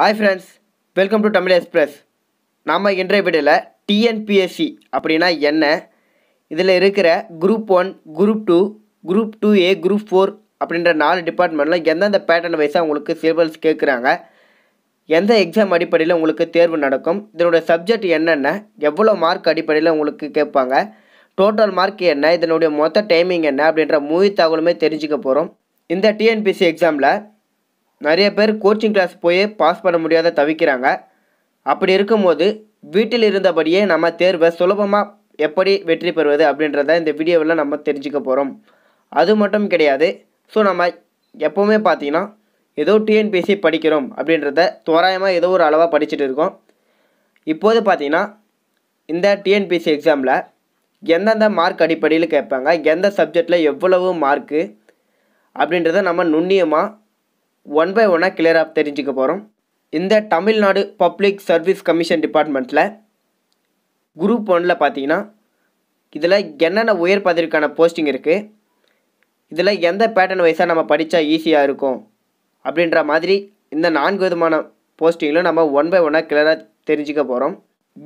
hi friends welcome to Tamil express நாம் இன்றைய வீடியோவில் டிஎன்பிஎஸ்சி அப்படின்னா என்ன இதில் இருக்கிற group one group two group two A group four அப்படின்ற நாலு டிபார்ட்மெண்ட்டில் எந்தெந்த பேட்டர்ன் வைஸாக உங்களுக்கு சிலபஸ் கேட்குறாங்க எந்த எக்ஸாம் அடிப்படையில் உங்களுக்கு தேர்வு நடக்கும் இதனுடைய சப்ஜெக்ட் என்னென்ன எவ்வளோ மார்க் அடிப்படையில் உங்களுக்கு கேட்பாங்க டோட்டல் மார்க் என்ன இதனுடைய மொத்த டைமிங் என்ன அப்படின்ற முழு தகவலுமே தெரிஞ்சுக்க போகிறோம் இந்த டிஎன்பிஎஸ்சி எக்ஸாமில் நிறைய பேர் கோச்சிங் கிளாஸ் போய் பாஸ் பண்ண முடியாத தவிக்கிறாங்க அப்படி இருக்கும்போது வீட்டில் இருந்தபடியே நம்ம தேர்வை சுலபமாக எப்படி வெற்றி பெறுவது அப்படின்றத இந்த வீடியோவில் நம்ம தெரிஞ்சுக்க போகிறோம் அது மட்டும் கிடையாது ஸோ நம்ம எப்போவுமே பார்த்தீங்கன்னா ஏதோ டிஎன்பிஎஸ்சி படிக்கிறோம் அப்படின்றத தோராயமாக ஏதோ ஒரு அளவாக படிச்சுட்டு இருக்கோம் இப்போது பார்த்திங்கன்னா இந்த டிஎன்பிஎஸ்சி எக்ஸாமில் எந்தெந்த மார்க் அடிப்படையில் கேட்பாங்க எந்த சப்ஜெக்டில் எவ்வளவு மார்க்கு அப்படின்றத நம்ம நுண்ணியமாக ஒன் பை ஒன்னாக கிளியராக தெரிஞ்சுக்க போகிறோம் இந்த தமிழ்நாடு பப்ளிக் சர்வீஸ் கமிஷன் டிபார்ட்மெண்ட்டில் குரூப் ஒனில் பார்த்தீங்கன்னா இதில் என்னென்ன உயர் பதவிக்கான போஸ்டிங் இருக்குது இதில் எந்த பேட்டர்ன் வைஸாக நம்ம படித்தா ஈஸியாக இருக்கும் அப்படின்ற மாதிரி இந்த நான்கு விதமான போஸ்டிங்கில் நம்ம ஒன் பை ஒன்னாக கிளியராக தெரிஞ்சுக்க போகிறோம்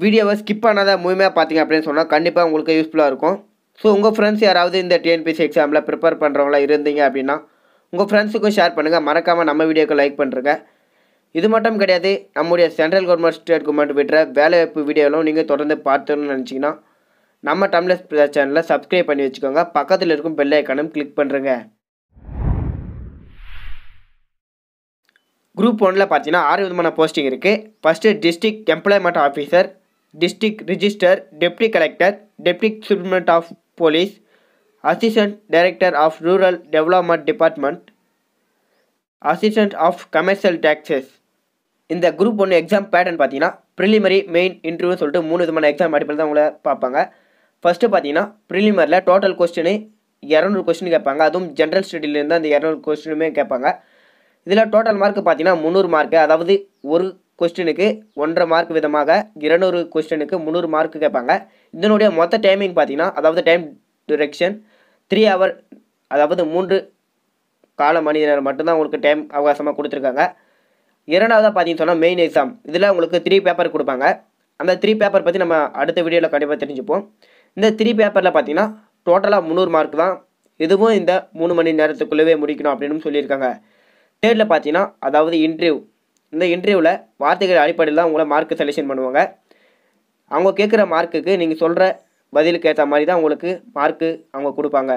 வீடியோவை ஸ்கிப் பண்ணாத முழுமையாக பார்த்தீங்க அப்படின்னு சொன்னால் கண்டிப்பாக உங்களுக்கு யூஸ்ஃபுல்லாக இருக்கும் ஸோ உங்கள் ஃப்ரெண்ட்ஸ் யாராவது இந்த டிஎன்பிசி எக்ஸாமில் ப்ரிப்பேர் பண்ணுறவங்களாக இருந்தீங்க அப்படின்னா உங்கள் ஃப்ரெண்ட்ஸுக்கும் ஷேர் பண்ணுங்கள் மறக்காமல் நம்ம வீடியோக்கு லைக் பண்ணுறங்க இது மட்டும் கிடையாது நம்முடைய சென்ட்ரல் கவர்மெண்ட் ஸ்டேட் கவர்மெண்ட் விடுற வேலைவாய்ப்பு வீடியோலாம் நீங்கள் தொடர்ந்து பார்த்துன்னு நினச்சிங்கன்னா நம்ம டம்ளஸ் சேனலில் சேனலை சப்ஸ்கிரைப் பண்ணி வச்சுக்கோங்க பக்கத்தில் இருக்கும் பெல் ஐக்கானும் கிளிக் பண்ணுறங்க குரூப் ஒன்றில் பார்த்தீங்கன்னா ஆறு விதமான போஸ்டிங் இருக்குது first district employment officer district register deputy collector deputy superintendent of police assistant director of rural development department assistant of commercial taxes இந்த குரூப் ஒன்று எக்ஸாம் பேட்டர்ன் பார்த்தீங்கன்னா ப்ரிலிமரி மெயின் இன்டர்வியூ சொல்லிட்டு மூணு விதமான எக்ஸாம் அடிப்படையில் தான் உங்களை பார்ப்பாங்க ஃபஸ்ட்டு பார்த்தீங்கன்னா ப்ரிலிமரியில் டோட்டல் கொஸ்டினு இரநூறு கொஸ்டின் கேட்பாங்க அதுவும் ஜென்ரல் ஸ்டடியிலேருந்து அந்த இரநூறு கொஸ்டினுமே கேட்பாங்க இதில் டோட்டல் மார்க் பார்த்தீங்கன்னா முந்நூறு மார்க்கு அதாவது ஒரு கொஸ்டினுக்கு ஒன்றரை மார்க் விதமாக இரநூறு கொஸ்டினுக்கு முந்நூறு மார்க் கேட்பாங்க இதனுடைய மொத்த டைமிங் பார்த்தீங்கன்னா அதாவது டைம் டிரெக்ஷன் த்ரீ ஹவர் அதாவது மூன்று கால மணி நேரம் மட்டும்தான் உங்களுக்கு டைம் அவகாசமாக கொடுத்துருக்காங்க இரண்டாவதாக பார்த்தீங்கன்னு சொன்னால் மெயின் எக்ஸாம் இதில் உங்களுக்கு த்ரீ பேப்பர் கொடுப்பாங்க அந்த த்ரீ பேப்பர் பற்றி நம்ம அடுத்த வீடியோவில் கண்டிப்பாக தெரிஞ்சுப்போம் இந்த த்ரீ பேப்பரில் பார்த்தீங்கன்னா டோட்டலாக முந்நூறு மார்க் தான் இதுவும் இந்த மூணு மணி நேரத்துக்குள்ளவே முடிக்கணும் அப்படின்னு சொல்லியிருக்காங்க தேர்டில் பார்த்தீங்கன்னா அதாவது இன்டர்வியூ இந்த இன்டர்வியூவில் வார்த்தைகள் அடிப்படையில் தான் உங்களை மார்க் செலெக்ஷன் பண்ணுவாங்க அவங்க கேட்குற மார்க்குக்கு நீங்கள் சொல்கிற பதிலுக்கு ஏற்ற மாதிரி தான் உங்களுக்கு மார்க்கு அவங்க கொடுப்பாங்க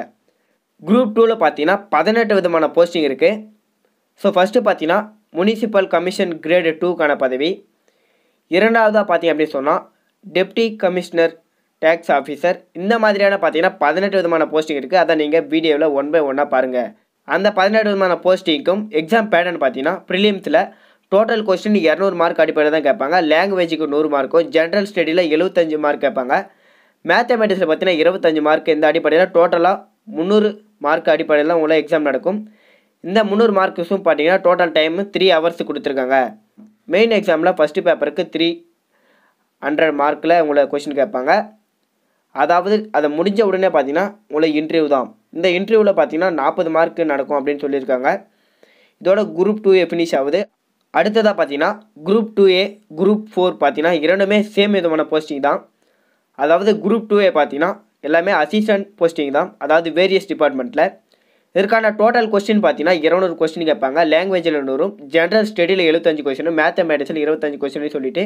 குரூப் டூவில் பார்த்தீங்கன்னா பதினெட்டு விதமான போஸ்டிங் இருக்குது ஸோ ஃபஸ்ட்டு பார்த்தீங்கன்னா முனிசிபல் கமிஷன் கிரேடு டூக்கான பதவி இரண்டாவதாக பார்த்தீங்க அப்படின்னு சொன்னால் டெப்டி கமிஷனர் டேக்ஸ் ஆஃபீஸர் இந்த மாதிரியான பார்த்தீங்கன்னா பதினெட்டு விதமான போஸ்டிங் இருக்குது அதை நீங்கள் வீடியோவில் ஒன் பை ஒன்னாக பாருங்கள் அந்த பதினெட்டு விதமான போஸ்டிங்க்கும் எக்ஸாம் பேட்டர்ன் பார்த்தீங்கன்னா ப்ரிலியம்ஸில் டோட்டல் கொஸ்டின் இரநூறு மார்க் அடிப்படையில் தான் கேட்பாங்க லாங்குவேஜுக்கு நூறு மார்க்கும் ஜென்ரல் ஸ்டடியில் எழுபத்தஞ்சு மார்க் கேட்பாங்க மேத்தமேட்டிக்ஸில் பார்த்தீங்கன்னா இருபத்தஞ்சு மார்க் இந்த அடிப்படையில் டோட்டலாக முந்நூறு மார்க் அடிப்படையில் உங்களை எக்ஸாம் நடக்கும் இந்த முந்நூறு மார்க்ஸும் பார்த்தீங்கன்னா டோட்டல் டைமு த்ரீ ஹவர்ஸ் கொடுத்துருக்காங்க மெயின் எக்ஸாமில் ஃபஸ்ட்டு பேப்பருக்கு த்ரீ ஹண்ட்ரட் மார்க்கில் உங்களை கொஷின் கேட்பாங்க அதாவது அதை முடிஞ்ச உடனே பார்த்தீங்கன்னா உங்களை இன்டர்வியூ தான் இந்த இன்டர்வியூவில் பார்த்தீங்கன்னா நாற்பது மார்க் நடக்கும் அப்படின்னு சொல்லியிருக்காங்க இதோட குரூப் டூ ஏ ஃபினிஷ் ஆகுது அடுத்ததாக பார்த்தீங்கன்னா group two A group four பார்த்தீங்கன்னா இரண்டுமே சேம் விதமான போஸ்டிங் தான் அதாவது குரூப் டூவே பார்த்தீங்கன்னா எல்லாமே அசிஸ்டன்ட் போஸ்டிங் தான் அதாவது வேரியஸ் டிபார்ட்மெண்ட்டில் இதற்கான டோட்டல் கொஸ்டின் பார்த்தீங்கன்னா இரநூறு கொஸ்டின் கேட்பாங்க லாங்குவேஜில் நூறும் ஜென்ரல் ஸ்டடியில் எழுபத்தஞ்சு கொஸ்டினும் மேத்தமேட்டிக்ஸில் இருபத்தஞ்சு கொஸ்டின் சொல்லிட்டு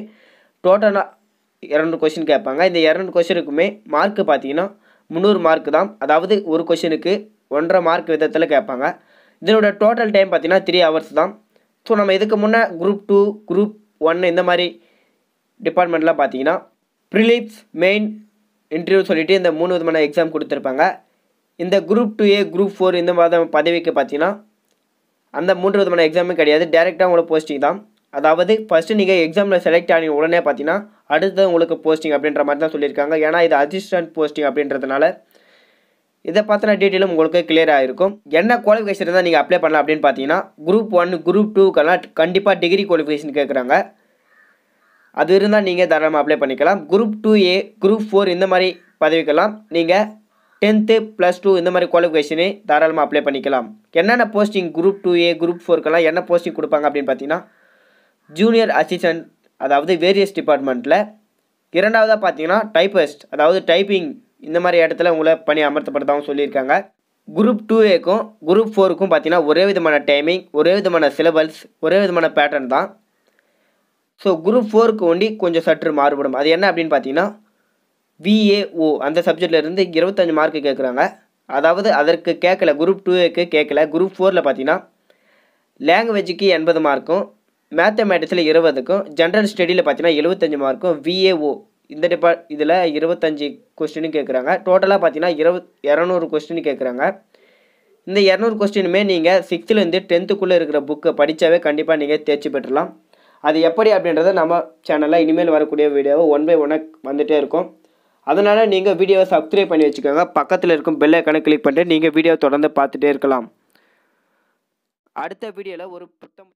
டோட்டலாக இரநூறு கொஸ்டின் கேட்பாங்க இந்த இரநூறு கொஸ்டினுக்குமே மார்க்கு பார்த்தீங்கன்னா முந்நூறு மார்க் தான் அதாவது ஒரு கொஸ்டினுக்கு ஒன்றரை மார்க் விதத்தில் கேட்பாங்க இதனோட டோட்டல் டைம் பார்த்தீங்கன்னா த்ரீ ஹவர்ஸ் தான் ஸோ நம்ம இதுக்கு முன்னே குரூப் டூ குரூப் ஒன் இந்த மாதிரி டிபார்ட்மெண்ட்லாம் பார்த்தீங்கன்னா ப்ரிலிப்ஸ் மெயின் இன்டர்வியூ சொல்லிவிட்டு இந்த மூணு விதமான எக்ஸாம் கொடுத்துருப்பாங்க இந்த group two A group four இந்த மாதிரி பதவிக்கு பார்த்தீங்கன்னா அந்த மூன்று விதமான எக்ஸாமும் கிடையாது டேரெக்டாக உங்களுக்கு போஸ்டிங் தான் அதாவது ஃபஸ்ட்டு நீங்கள் எக்ஸாமில் செலக்ட் ஆன உடனே பார்த்தீங்கன்னா அடுத்தது உங்களுக்கு போஸ்டிங் அப்படின்ற மாதிரி தான் சொல்லியிருக்காங்க ஏன்னா இது அசிஸ்டன்ட் போஸ்டிங் அப்படின்றதுனால இதை பார்த்தினா டீட்டெயிலும் உங்களுக்கு கிளியராக இருக்கும் என்ன குவாலிஃபிகேஷன் இருந்தால் நீங்கள் அப்ளை பண்ணலாம் அப்படின்னு பார்த்தீங்கன்னா குரூப் ஒன் குரூப் டூக்கெல்லாம் கண்டிப்பாக டிகிரி குவாலிஃபிகேஷன் கேட்குறாங்க அது இருந்தால் நீங்கள் தாராளமாக அப்ளை பண்ணிக்கலாம் group two A group four இந்த மாதிரி பதவிக்கெல்லாம் நீங்கள் டென்த்து ப்ளஸ் டூ இந்த மாதிரி குவாலிஃபிகேஷனு தாராளமாக அப்ளை பண்ணிக்கலாம் என்னென்ன posting group two A group ஃபோருக்கெல்லாம் என்ன போஸ்டிங் கொடுப்பாங்க அப்படின்னு பார்த்தீங்கன்னா ஜூனியர் அசிஸ்டன்ட் அதாவது வேரியஸ் டிபார்ட்மெண்ட்டில் இரண்டாவதாக பார்த்தீங்கன்னா டைப்பஸ்ட் அதாவது டைப்பிங் இந்த மாதிரி இடத்துல உங்களை பணி அமர்த்தப்படுத்தாமல் சொல்லியிருக்காங்க குரூப் டூ ஏக்கும் குரூப் ஃபோருக்கும் பார்த்தீங்கன்னா ஒரே விதமான டைமிங் ஒரே விதமான சிலபஸ் ஒரே விதமான பேட்டர்ன் தான் ஸோ குரூப் ஃபோருக்கு ஒண்டி கொஞ்சம் சற்று மாறுபடும் அது என்ன அப்படின்னு பார்த்தீங்கன்னா விஏஓ அந்த சப்ஜெக்ட்லேருந்து இருபத்தஞ்சி மார்க்கு கேட்குறாங்க அதாவது அதற்கு கேட்கல குரூப் டூக்கு கேட்கல குரூப் ஃபோரில் பார்த்தீங்கன்னா லேங்குவேஜுக்கு எண்பது மார்க்கும் மேத்தமேட்டிக்ஸில் இருபதுக்கும் ஜென்ரல் ஸ்டடியில் பார்த்தீங்கன்னா எழுபத்தஞ்சி மார்க்கும் விஏஓ இந்த டிபார்ட் இதில் இருபத்தஞ்சி கொஸ்டின் கேட்குறாங்க டோட்டலாக பார்த்தீங்கன்னா இருபத் இரநூறு கொஸ்டின் கேட்குறாங்க இந்த இரநூறு கொஸ்டினுமே நீங்கள் சிக்ஸ்த்துலேருந்து டென்த்துக்குள்ளே இருக்கிற புக்கை படித்தாவே கண்டிப்பாக நீங்கள் தேர்ச்சி பெற்றலாம் அது எப்படி அப்படின்றத நம்ம சேனலில் இனிமேல் வரக்கூடிய வீடியோவை ஒன் பை ஒன் வந்துகிட்டே இருக்கும் அதனால் நீங்கள் வீடியோவை சப்ஸ்கிரைப் பண்ணி வச்சுக்கோங்க பக்கத்தில் இருக்கும் பெல் ஐக்கனை கிளிக் பண்ணிட்டு நீங்கள் வீடியோவை தொடர்ந்து பார்த்துட்டே இருக்கலாம் அடுத்த வீடியோவில் ஒரு புத்தம்